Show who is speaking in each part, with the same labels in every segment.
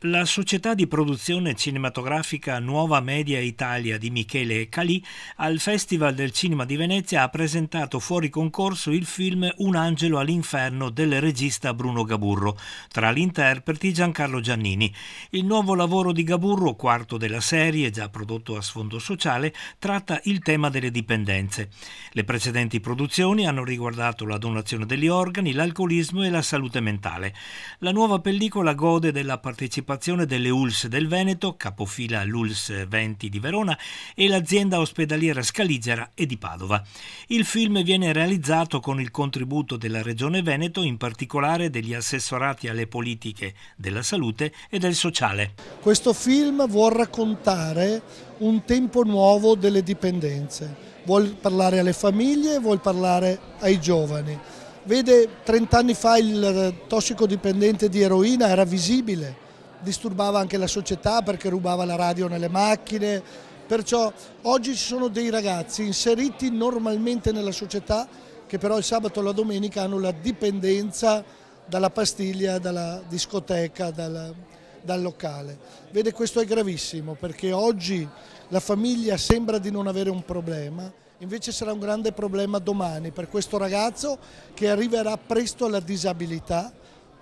Speaker 1: La società di produzione cinematografica Nuova Media Italia di Michele Calì al Festival del Cinema di Venezia ha presentato fuori concorso il film Un angelo all'inferno del regista Bruno Gaburro, tra gli interpreti Giancarlo Giannini. Il nuovo lavoro di Gaburro, quarto della serie, già prodotto a sfondo sociale, tratta il tema delle dipendenze. Le precedenti produzioni hanno riguardato la donazione degli organi, l'alcolismo e la salute mentale. La nuova pellicola gode della partecipazione partecipazione delle ULS del Veneto, capofila l'ULS 20 di Verona e l'azienda ospedaliera Scaligera e di Padova. Il film viene realizzato con il contributo della Regione Veneto, in particolare degli assessorati alle politiche della salute e del sociale.
Speaker 2: Questo film vuol raccontare un tempo nuovo delle dipendenze, vuol parlare alle famiglie, vuol parlare ai giovani. Vede, 30 anni fa il eh, tossicodipendente di eroina era visibile, disturbava anche la società perché rubava la radio nelle macchine, perciò oggi ci sono dei ragazzi inseriti normalmente nella società che però il sabato e la domenica hanno la dipendenza dalla pastiglia, dalla discoteca, dalla, dal locale. Vede questo è gravissimo perché oggi la famiglia sembra di non avere un problema, invece sarà un grande problema domani per questo ragazzo che arriverà presto alla disabilità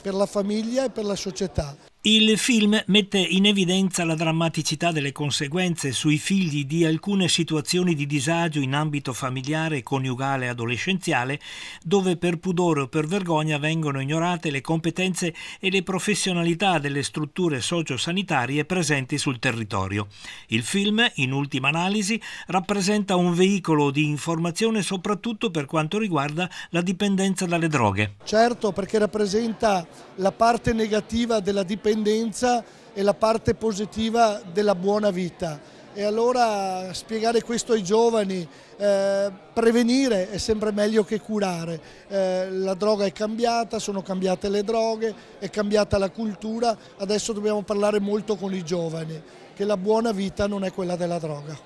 Speaker 2: per la famiglia e per la società.
Speaker 1: Il film mette in evidenza la drammaticità delle conseguenze sui figli di alcune situazioni di disagio in ambito familiare, coniugale e adolescenziale, dove per pudore o per vergogna vengono ignorate le competenze e le professionalità delle strutture sociosanitarie presenti sul territorio. Il film, in ultima analisi, rappresenta un veicolo di informazione soprattutto per quanto riguarda la dipendenza dalle droghe.
Speaker 2: Certo, perché rappresenta la parte negativa della dipendenza l'indipendenza e la parte positiva della buona vita. E allora spiegare questo ai giovani, eh, prevenire è sempre meglio che curare. Eh, la droga è cambiata, sono cambiate le droghe, è cambiata la cultura, adesso dobbiamo parlare molto con i giovani, che la buona vita non è quella della droga.